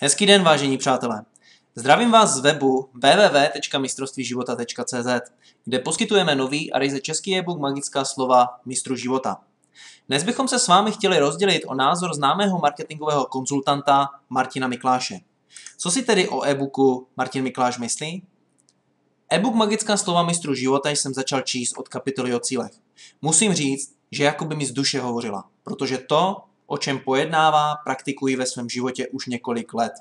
Hezký den, vážení přátelé. Zdravím vás z webu www.mistrovstvíživota.cz, kde poskytujeme nový a ryze český e-book Magická slova mistru života. Dnes bychom se s vámi chtěli rozdělit o názor známého marketingového konzultanta Martina Mikláše. Co si tedy o e-booku Martin Mikláš myslí? E-book Magická slova mistru života jsem začal číst od kapitoly o cílech. Musím říct, že jako by mi z duše hovořila, protože to, o čem pojednává, praktikuji ve svém životě už několik let.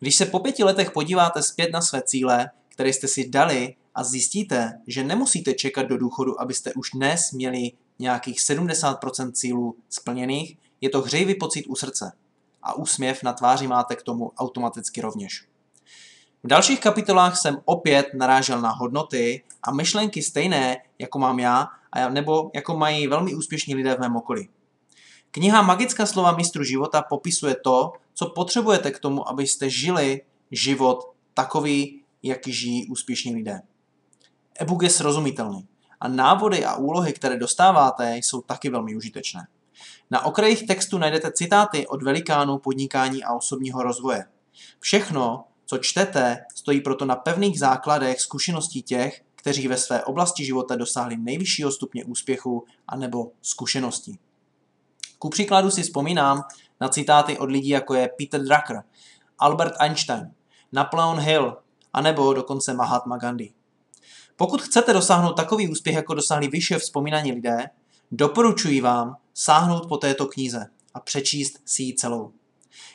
Když se po pěti letech podíváte zpět na své cíle, které jste si dali a zjistíte, že nemusíte čekat do důchodu, abyste už dnes měli nějakých 70% cílů splněných, je to hřejivý pocit u srdce. A úsměv na tváři máte k tomu automaticky rovněž. V dalších kapitolách jsem opět narážel na hodnoty a myšlenky stejné, jako mám já, nebo jako mají velmi úspěšní lidé v mém okolí. Kniha Magická slova mistru života popisuje to, co potřebujete k tomu, abyste žili život takový, jaký žijí úspěšní lidé. E-book je srozumitelný a návody a úlohy, které dostáváte, jsou taky velmi užitečné. Na okrajích textu najdete citáty od velikánů podnikání a osobního rozvoje. Všechno, co čtete, stojí proto na pevných základech zkušeností těch, kteří ve své oblasti života dosáhli nejvyššího stupně úspěchu anebo zkušeností. Ku příkladu si vzpomínám na citáty od lidí jako je Peter Drucker, Albert Einstein, Napoleon Hill a nebo dokonce Mahatma Gandhi. Pokud chcete dosáhnout takový úspěch, jako dosáhli vyše vzpomínaní lidé, doporučuji vám sáhnout po této knize a přečíst si ji celou.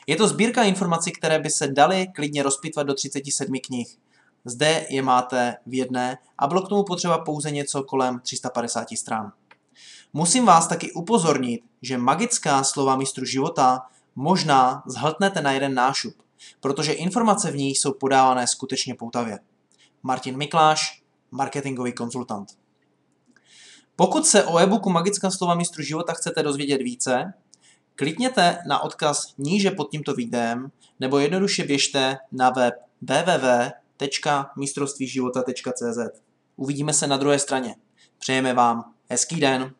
Je to sbírka informací, které by se daly klidně rozpitvat do 37 knih. Zde je máte v jedné a bylo k tomu potřeba pouze něco kolem 350 stran. Musím vás taky upozornit, že magická slova mistru života možná zhltnete na jeden nášup, protože informace v ní jsou podávané skutečně poutavě. Martin Mikláš, marketingový konzultant. Pokud se o e-booku Magická slova mistru života chcete dozvědět více, klikněte na odkaz níže pod tímto videem nebo jednoduše běžte na web www.mistrovstvíživota.cz. Uvidíme se na druhé straně. Přejeme vám hezký den.